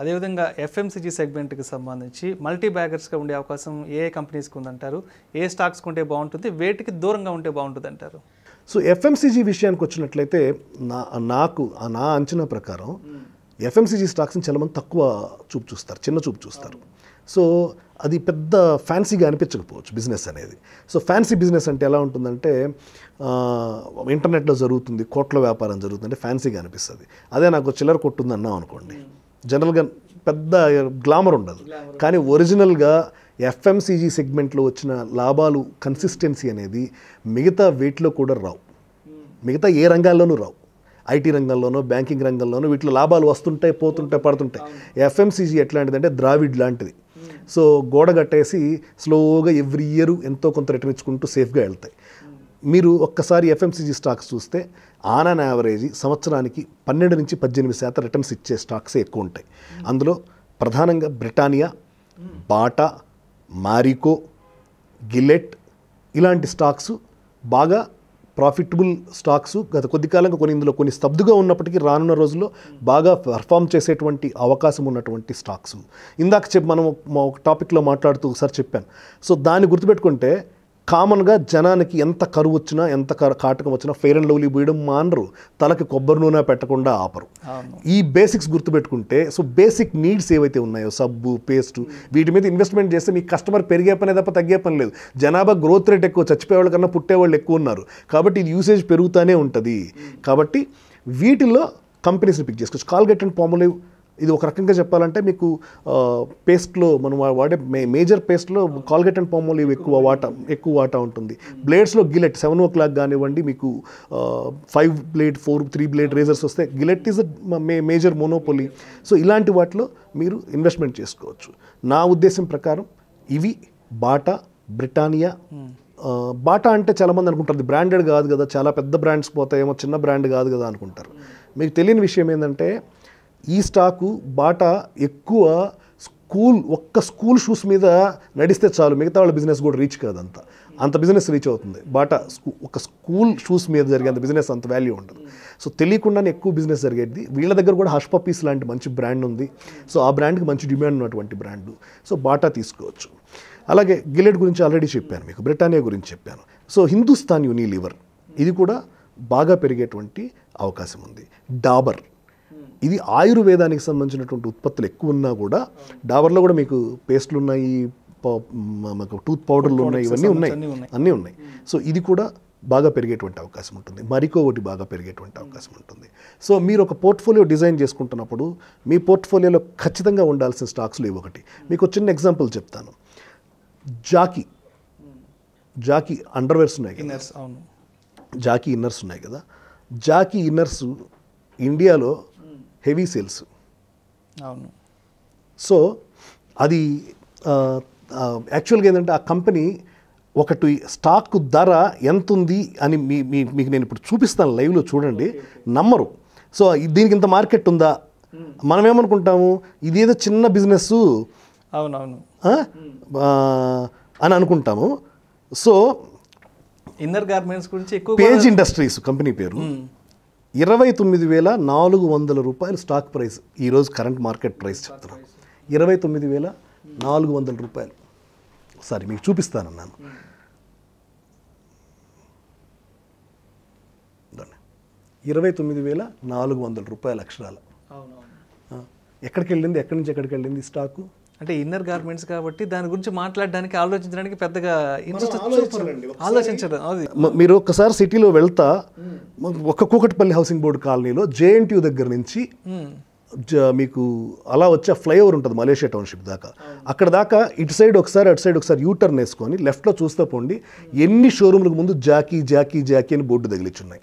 అదేవిధంగా ఎఫ్ఎంసీజీ సెగ్మెంట్కి సంబంధించి మల్టీ బ్యాగర్స్గా ఉండే అవకాశం ఏ కంపెనీస్కి ఉందంటారు ఏ స్టాక్స్ ఉంటే బాగుంటుంది వేటికి దూరంగా ఉంటే బాగుంటుంది అంటారు సో ఎఫ్ఎంసీజీ విషయానికి వచ్చినట్లయితే నా నాకు నా అంచనా ప్రకారం ఎఫ్ఎంసీజీ స్టాక్స్ని చాలామంది తక్కువ చూపు చూస్తారు చిన్న చూపు చూస్తారు సో అది పెద్ద ఫ్యాన్సీగా అనిపించకపోవచ్చు బిజినెస్ అనేది సో ఫ్యాన్సీ బిజినెస్ అంటే ఎలా ఉంటుందంటే ఇంటర్నెట్లో జరుగుతుంది కోట్ల వ్యాపారం జరుగుతుందంటే ఫ్యాన్సీగా అనిపిస్తుంది అదే నాకు చిల్లర కొట్టుందన్నాం అనుకోండి జనరల్గా పెద్ద గ్లామర్ ఉండదు కానీ ఒరిజినల్గా ఎఫ్ఎంసీజీ సెగ్మెంట్లో వచ్చిన లాభాలు కన్సిస్టెన్సీ అనేది మిగతా వీటిలో కూడా రావు మిగతా ఏ రంగాల్లోనూ రావు ఐటీ రంగంలోనో బ్యాంకింగ్ రంగంలోనో వీటిలో లాభాలు వస్తుంటాయి పోతుంటాయి పడుతుంటాయి ఎఫ్ఎంసీజీ ఎట్లాంటిదంటే ద్రావిడ్ లాంటిది సో గోడ కట్టేసి స్లోగా ఎవ్రీ ఇయర్ ఎంతో కొంత రిటర్న్ ఇచ్చుకుంటూ సేఫ్గా వెళ్తాయి మీరు ఒక్కసారి ఎఫ్ఎంసీజీ స్టాక్స్ చూస్తే ఆన్ అన్ యావరేజ్ సంవత్సరానికి పన్నెండు నుంచి పద్దెనిమిది శాతం రిటర్న్స్ ఇచ్చే స్టాక్సే ఎక్కువ ఉంటాయి అందులో ప్రధానంగా బ్రిటానియా బాటా మారికో గిలెట్ ఇలాంటి స్టాక్స్ బాగా ప్రాఫిటబుల్ స్టాక్స్ గత కొద్ది కాలంగా కొన్ని ఇందులో కొన్ని స్తబ్దుగా ఉన్నప్పటికీ రానున్న రోజుల్లో బాగా పర్ఫామ్ చేసేటువంటి అవకాశం ఉన్నటువంటి స్టాక్స్ ఇందాక చెప్పి మనం ఒక టాపిక్లో మాట్లాడుతూ ఒకసారి చెప్పాను సో దాన్ని గుర్తుపెట్టుకుంటే కామన్గా జనానికి ఎంత కరువు వచ్చినా ఎంత కాటకం వచ్చినా ఫెయిర్ అండ్ లవ్లీ పోయడం మానరు తలకి కొబ్బరి నూనె పెట్టకుండా ఆపరు ఈ బేసిక్స్ గుర్తుపెట్టుకుంటే సో బేసిక్ నీడ్స్ ఏవైతే ఉన్నాయో సబ్బు పేస్ట్ వీటి మీద ఇన్వెస్ట్మెంట్ చేస్తే మీ కస్టమర్ పెరిగే పని తప్ప తగ్గే పని లేదు జనాభా గ్రోత్ రేట్ ఎక్కువ చచ్చిపోయేవాళ్ళ కన్నా పుట్టేవాళ్ళు ఎక్కువ ఉన్నారు కాబట్టి ఇది యూసేజ్ పెరుగుతూనే ఉంటుంది కాబట్టి వీటిల్లో కంపెనీస్ని పిక్ చేసుకోవచ్చు కాల్గెట్ అండ్ పాములేవ్ ఇది ఒక రకంగా చెప్పాలంటే మీకు పేస్ట్లో మనం వాడే మే మేజర్ పేస్ట్లో కాల్గేట్ అండ్ పామోల్ ఇవి ఎక్కువ వాటా ఎక్కువ వాటా ఉంటుంది బ్లేడ్స్లో గిలెట్ సెవెన్ ఓ క్లాక్ కానివ్వండి మీకు five blade four three blade razors వస్తే గిలెట్ ఈజ్ మే మేజర్ మోనోపోలి సో ఇలాంటి వాటిలో మీరు ఇన్వెస్ట్మెంట్ చేసుకోవచ్చు నా ఉద్దేశం ప్రకారం ఇవి బాటా బ్రిటానియా బాటా అంటే చాలామంది అనుకుంటారు బ్రాండెడ్ కాదు కదా చాలా పెద్ద బ్రాండ్స్ పోతాయేమో చిన్న బ్రాండ్ కాదు కదా అనుకుంటారు మీకు తెలియని విషయం ఏంటంటే ఈ స్టాకు బాటా ఎక్కువ స్కూల్ ఒక్క స్కూల్ షూస్ మీద నడిస్తే చాలు మిగతా వాళ్ళ బిజినెస్ కూడా రీచ్ కాదు అంత అంత బిజినెస్ రీచ్ అవుతుంది బాటా స్కూ ఒక స్కూల్ షూస్ మీద జరిగే అంత బిజినెస్ అంత వాల్యూ ఉండదు సో తెలియకుండానే ఎక్కువ బిజినెస్ జరిగేది వీళ్ళ దగ్గర కూడా హష్ పప్పీస్ లాంటి మంచి బ్రాండ్ ఉంది సో ఆ బ్రాండ్కి మంచి డిమాండ్ ఉన్నటువంటి బ్రాండు సో బాటా తీసుకోవచ్చు అలాగే గిలెడ్ గురించి ఆల్రెడీ చెప్పాను మీకు బ్రిటానియా గురించి చెప్పాను సో హిందుస్థాన్ యూనిలీవర్ ఇది కూడా బాగా పెరిగేటువంటి అవకాశం ఉంది డాబర్ ఇది ఆయుర్వేదానికి సంబంధించినటువంటి ఉత్పత్తులు ఎక్కువ ఉన్నా కూడా డాబర్లో కూడా మీకు పేస్ట్లు ఉన్నాయి టూత్ పౌడర్లు ఉన్నాయి ఇవన్నీ ఉన్నాయి అన్నీ ఉన్నాయి సో ఇది కూడా బాగా పెరిగేటువంటి అవకాశం ఉంటుంది మరికొకటి బాగా పెరిగేటువంటి hmm. అవకాశం ఉంటుంది సో మీరు ఒక పోర్ట్ఫోలియో డిజైన్ చేసుకుంటున్నప్పుడు మీ పోర్ట్ఫోలియోలో ఖచ్చితంగా ఉండాల్సిన స్టాక్స్లు ఇవి ఒకటి hmm. మీకు చిన్న ఎగ్జాంపుల్ చెప్తాను జాకీ hmm. జాకీ అండర్వేర్స్ ఉన్నాయి జాకీ ఇన్నర్స్ ఉన్నాయి కదా జాకీ ఇన్నర్స్ ఇండియాలో హెవీ సేల్స్ అవును సో అది యాక్చువల్గా ఏంటంటే ఆ కంపెనీ ఒకటి స్టాక్ ధర ఎంత ఉంది అని మీ మీకు నేను ఇప్పుడు చూపిస్తాను లైవ్లో చూడండి నమ్మరు సో దీనికి ఇంత మార్కెట్ ఉందా మనం ఏమనుకుంటాము ఇదేదో చిన్న బిజినెస్ అవునవును అని అనుకుంటాము సో ఇన్నర్ గార్మెంట్స్ గురించి ఎక్కువ పేజ్ ఇండస్ట్రీస్ కంపెనీ పేరు ఇరవై తొమ్మిది వేల నాలుగు వందల రూపాయలు స్టాక్ ప్రైస్ ఈరోజు కరెంట్ మార్కెట్ ప్రైస్ చెప్తున్నాను ఇరవై తొమ్మిది వేల నాలుగు వందల రూపాయలు సారీ మీకు చూపిస్తాను అన్నాను ఇరవై తొమ్మిది వేల నాలుగు వందల రూపాయల అక్షరాలు ఎక్కడికి వెళ్ళింది ఎక్కడి నుంచి ఎక్కడికి వెళ్ళింది స్టాకు అంటే ఇన్నర్ గార్మెంట్స్ కాబట్టి దాని గురించి మాట్లాడడానికి ఆలోచించడానికి పెద్దగా ఆలోచించడం మీరు ఒకసారి సిటీలో వెళ్తా ఒక కూకట్పల్లి హౌసింగ్ బోర్డు కాలనీలో జేఎన్టీయూ దగ్గర నుంచి మీకు అలా వచ్చే ఫ్లైఓవర్ ఉంటుంది మలేషియా టౌన్షిప్ దాకా అక్కడ దాకా ఇటు సైడ్ ఒకసారి అటు సైడ్ ఒకసారి యూటర్న్ వేసుకొని లెఫ్ట్లో చూస్తే పోండి ఎన్ని షోరూమ్లకు ముందు జాకీ జాకీ జాకీ అని బోర్డు తగిలిచ్చున్నాయి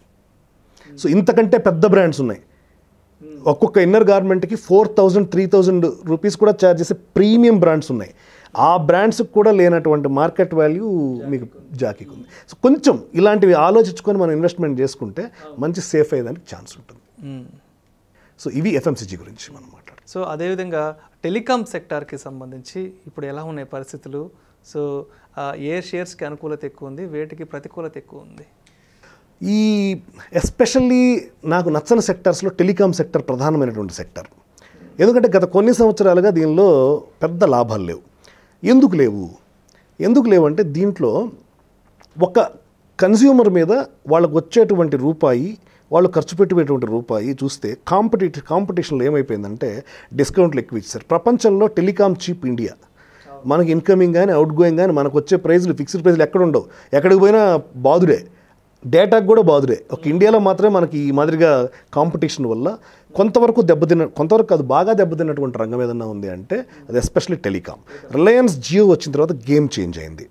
సో ఇంతకంటే పెద్ద బ్రాండ్స్ ఉన్నాయి ఒక్కొక్క ఇన్నర్ గార్మెంట్కి four thousand three thousand rupees కూడా ఛార్జ్ చేసే ప్రీమియం బ్రాండ్స్ ఉన్నాయి ఆ బ్రాండ్స్కి కూడా లేనటువంటి మార్కెట్ వాల్యూ మీకు జాకీకి ఉంది సో కొంచెం ఇలాంటివి ఆలోచించుకొని మనం ఇన్వెస్ట్మెంట్ చేసుకుంటే మంచి సేఫ్ అయ్యేదానికి ఛాన్స్ ఉంటుంది సో ఇవి ఎఫ్ఎంసీజీ గురించి మనం మాట్లాడు సో అదేవిధంగా టెలికాం సెక్టార్కి సంబంధించి ఇప్పుడు ఎలా ఉన్నాయి పరిస్థితులు సో ఏ షేర్స్కి అనుకూలత ఎక్కువ ఉంది వేటికి ప్రతికూలత ఎక్కువ ఉంది ఈ ఎస్పెషల్లీ నాకు నచ్చని సెక్టర్స్లో టెలికాం సెక్టర్ ప్రధానమైనటువంటి సెక్టర్ ఎందుకంటే గత కొన్ని సంవత్సరాలుగా దీనిలో పెద్ద లాభాలు లేవు ఎందుకు లేవు ఎందుకు లేవు అంటే దీంట్లో ఒక కన్స్యూమర్ మీద వాళ్ళకు వచ్చేటువంటి రూపాయి వాళ్ళు ఖర్చు పెట్టుకునేటువంటి రూపాయి చూస్తే కాంపిటేటి కాంపిటీషన్లో ఏమైపోయిందంటే డిస్కౌంట్లు ఎక్కువ ఇచ్చారు ప్రపంచంలో టెలికాం చీప్ ఇండియా మనకి ఇన్కమింగ్ కానీ అవుట్ గోయింగ్ కానీ మనకు వచ్చే ప్రైజులు ఫిక్స్డ్ ప్రైజులు ఎక్కడ ఉండవు ఎక్కడికి పోయినా బాదుడే డేటాకు కూడా బాధుడే ఒక ఇండియాలో మాత్రమే మనకి ఈ మాదిరిగా కాంపిటీషన్ వల్ల కొంతవరకు దెబ్బతిన్న కొంతవరకు అది బాగా దెబ్బతిన్నటువంటి రంగం ఏదన్నా ఉంది అంటే అది ఎస్పెషల్లీ టెలికామ్ రిలయన్స్ జియో వచ్చిన తర్వాత గేమ్ చేంజ్ అయింది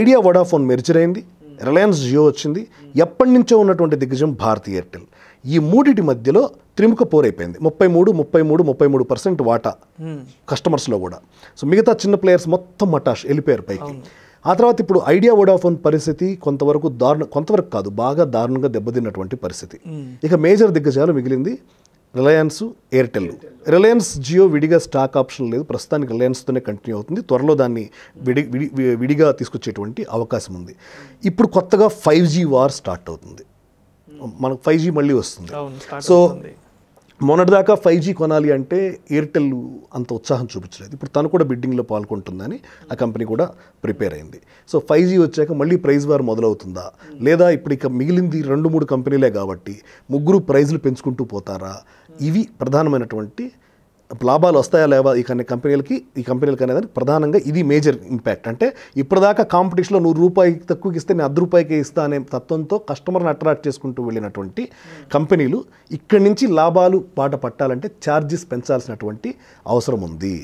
ఐడియా వడాఫోన్ మెర్జర్ అయింది రిలయన్స్ జియో వచ్చింది ఎప్పటి నుంచో ఉన్నటువంటి దిగ్గజం భారతీ ఎయిర్టెల్ ఈ మూడిటి మధ్యలో త్రిముఖ పోర్ అయిపోయింది ముప్పై మూడు ముప్పై మూడు ముప్పై మూడు పర్సెంట్ వాటా కస్టమర్స్లో కూడా సో మిగతా చిన్న ప్లేయర్స్ మొత్తం మటాష్ వెళ్ళిపోయారు పైకి ఆ తర్వాత ఇప్పుడు ఐడియా వోడాఫోన్ పరిస్థితి కొంతవరకు దారుణ కొంతవరకు కాదు బాగా దారుణంగా దెబ్బతిన్నటువంటి పరిస్థితి ఇక మేజర్ దిగ్గజాలు మిగిలింది రిలయన్స్ ఎయిర్టెల్ రిలయన్స్ జియో విడిగా స్టాక్ ఆప్షన్ లేదు ప్రస్తుతానికి రిలయన్స్తోనే కంటిన్యూ అవుతుంది త్వరలో దాన్ని విడి విడిగా తీసుకొచ్చేటువంటి అవకాశం ఉంది ఇప్పుడు కొత్తగా ఫైవ్ జీ వార్ స్టార్ట్ అవుతుంది మనకు ఫైవ్ జీ మళ్ళీ వస్తుంది సో మొన్నటిదాకా ఫైవ్ జీ కొనాలి అంటే ఎయిర్టెల్ అంత ఉత్సాహం చూపించలేదు ఇప్పుడు తను కూడా బిడ్డింగ్లో పాల్గొంటుందని ఆ కంపెనీ కూడా ప్రిపేర్ అయింది సో ఫైవ్ జీ వచ్చాక మళ్ళీ ప్రైజ్ వారు మొదలవుతుందా లేదా ఇప్పుడు ఇక మిగిలింది రెండు మూడు కంపెనీలే కాబట్టి ముగ్గురు ప్రైజ్లు పెంచుకుంటూ పోతారా ఇవి ప్రధానమైనటువంటి లాభాలు వస్తాయా లేవా ఈ కంపెనీలకి ఈ కంపెనీలకి అనేది ప్రధానంగా ఇది మేజర్ ఇంపాక్ట్ అంటే ఇప్పటిదాకా కాంపిటీషన్లో నూరు రూపాయి తక్కువకి ఇస్తే నేను అర్ధ రూపాయికి ఇస్తా అనే తత్వంతో కస్టమర్ని అట్రాక్ట్ చేసుకుంటూ వెళ్ళినటువంటి కంపెనీలు ఇక్కడి నుంచి లాభాలు బాట పట్టాలంటే ఛార్జెస్ పెంచాల్సినటువంటి అవసరం ఉంది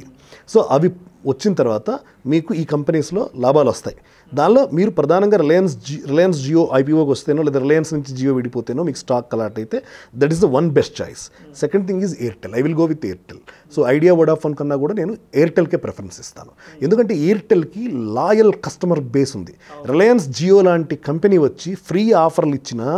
సో అవి వచ్చిన తర్వాత మీకు ఈ కంపెనీస్లో లాభాలు వస్తాయి దానిలో మీరు ప్రధానంగా రిలయన్స్ జి రిలయన్స్ జియో ఐపీఓకి వస్తేనో లేదా రిలయన్స్ నుంచి జియో విడిపోతేనో మీకు స్టాక్ అలాట్ అయితే that is the one best choice second thing is Airtel I will go with Airtel so Idea Vodafone కన్నా కూడా నేను ఎయిర్టెల్కే ప్రిఫరెన్స్ ఇస్తాను ఎందుకంటే ఎయిర్టెల్కి లాయల్ కస్టమర్ బేస్ ఉంది రిలయన్స్ జియో లాంటి కంపెనీ వచ్చి ఫ్రీ ఆఫర్లు ఇచ్చినా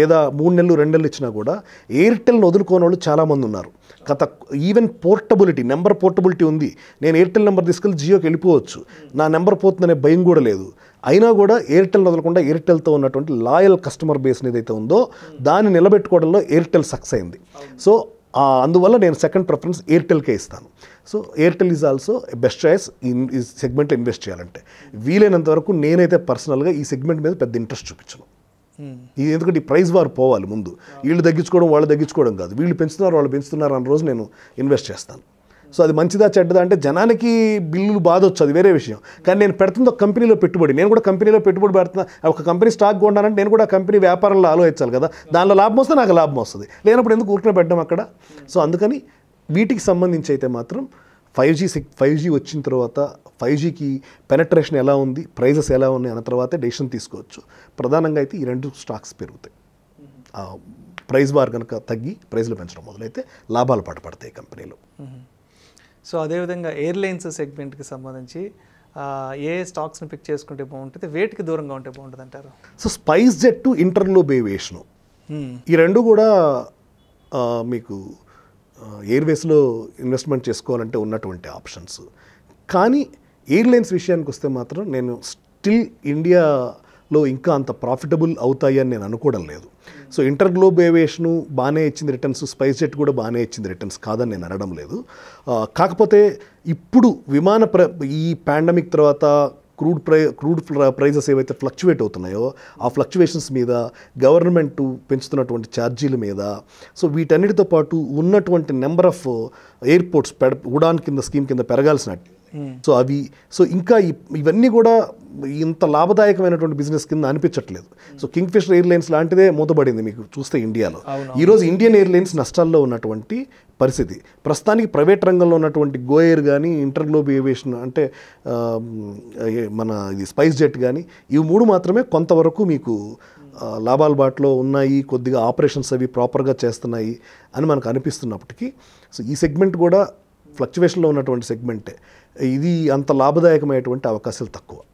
లేదా మూడు నెలలు రెండు నెలలు ఇచ్చినా కూడా ఎయిర్టెల్ని వదులుకోని వాళ్ళు చాలామంది ఉన్నారు గత ఈవెన్ పోర్టబిలిటీ నెంబర్ పోర్టబిలిటీ ఉంది నేను ఎయిర్టెల్ నెంబర్ తీసుకెళ్ళి జియోకి వెళ్ళిపోవచ్చు నా నెంబర్ పోతుందనే భయం కూడా లేదు అయినా కూడా ఎయిర్టెల్ వదలకుండా ఎయిర్టెల్తో ఉన్నటువంటి లాయల్ కస్టమర్ బేస్ ఏదైతే ఉందో దాన్ని నిలబెట్టుకోవడంలో ఎయిర్టెల్ సక్సెస్ అయింది సో అందువల్ల నేను సెకండ్ ప్రిఫరెన్స్ ఎయిర్టెల్కే ఇస్తాను so Airtel is also best choice in ఈ సెగ్మెంట్లో ఇన్వెస్ట్ చేయాలంటే వీలైనంత వరకు నేనైతే పర్సనల్గా ఈ సెగ్మెంట్ మీద పెద్ద ఇంట్రెస్ట్ చూపించను ఇది ఎందుకంటే ప్రైజ్ వారు పోవాలి ముందు వీళ్ళు తగ్గించుకోవడం వాళ్ళు తగ్గించుకోవడం కాదు వీళ్ళు పెంచుతున్నారు వాళ్ళు పెంచుతున్నారు అన్న రోజు నేను ఇన్వెస్ట్ చేస్తాను సో అది మంచిదా చెడ్డదా అంటే జనానికి బిల్లులు వచ్చు అది వేరే విషయం కానీ నేను పెడుతుంది ఒక కంపెనీలో పెట్టుబడి నేను కూడా కంపెనీలో పెట్టుబడి పెడుతున్నా ఒక కంపెనీ స్టాక్ కొండాలంటే నేను కూడా కంపెనీ వ్యాపారంలో ఆలోచించాలి కదా దానిలో లాభం వస్తే నాకు లాభం వస్తుంది లేనప్పుడు ఎందుకు ఊరికనే పెట్టడం అక్కడ సో అందుకని వీటికి సంబంధించి అయితే మాత్రం ఫైవ్ జీ ఫైవ్ జీ వచ్చిన తర్వాత ఫైవ్ జీకి పెనట్రేషన్ ఎలా ఉంది ప్రైజెస్ ఎలా ఉన్నాయి అన్న తర్వాతే డెసిషన్ తీసుకోవచ్చు ప్రధానంగా అయితే ఈ రెండు స్టాక్స్ పెరుగుతాయి ప్రైస్ బార్ కనుక తగ్గి ప్రైజ్లు పెంచడం మొదలైతే లాభాలు పడతాయి కంపెనీలు సో అదేవిధంగా ఎయిర్లైన్స్ సెగ్మెంట్కి సంబంధించి ఏ స్టాక్స్ని పిక్ చేసుకుంటే బాగుంటుంది వేటికి దూరంగా ఉంటే బాగుంటుంది అంటారు సో స్పైస్ జెట్ ఇంటర్లో బేవేషను ఈ రెండు కూడా మీకు ఎయిర్వేస్లో ఇన్వెస్ట్మెంట్ చేసుకోవాలంటే ఉన్నటువంటి ఆప్షన్స్ కానీ ఎయిర్లైన్స్ విషయానికి వస్తే మాత్రం నేను స్టిల్ ఇండియాలో ఇంకా అంత ప్రాఫిటబుల్ అవుతాయి అని నేను అనుకోవడం లేదు సో ఇంటర్ గ్లోబ్ ఏవియేషను బాగానే ఇచ్చింది రిటర్న్స్ స్పైస్ జెట్ కూడా బాగానే ఇచ్చింది రిటర్న్స్ కాదని నేను అనడం లేదు కాకపోతే ఇప్పుడు విమాన ప్ర ఈ పాండమిక్ తర్వాత క్రూడ్ ప్రై క్రూడ్ ప్రైజెస్ ఏవైతే ఫ్లక్చువేట్ అవుతున్నాయో ఆ ఫ్లక్చువేషన్స్ మీద గవర్నమెంట్ పెంచుతున్నటువంటి ఛార్జీల మీద సో వీటన్నిటితో పాటు ఉన్నటువంటి నెంబర్ ఆఫ్ ఎయిర్పోర్ట్స్ పెడ ఉడాన్ కింద స్కీమ్ కింద పెరగాల్సినట్టు సో అవి సో ఇంకా ఇవన్నీ కూడా ఇంత లాభదాయకమైనటువంటి బిజినెస్ కింద అనిపించట్లేదు సో కింగ్ ఫిషర్ ఎయిర్లైన్స్ లాంటిదే మూతబడింది మీకు చూస్తే ఇండియాలో ఈరోజు ఇండియన్ ఎయిర్లైన్స్ నష్టాల్లో ఉన్నటువంటి పరిస్థితి ప్రస్తుతానికి ప్రైవేట్ రంగంలో ఉన్నటువంటి గోయర్ కానీ ఇంటర్గ్లోబ్ ఏవియేషన్ అంటే మన ఇది స్పైస్ జెట్ కానీ ఇవి మూడు మాత్రమే కొంతవరకు మీకు లాభాల బాటలో ఉన్నాయి కొద్దిగా ఆపరేషన్స్ అవి ప్రాపర్గా చేస్తున్నాయి అని మనకు అనిపిస్తున్నప్పటికీ సో ఈ సెగ్మెంట్ కూడా ఫ్లక్చువేషన్లో ఉన్నటువంటి సెగ్మెంటే ఇది అంత లాభదాయకమైనటువంటి అవకాశాలు తక్కువ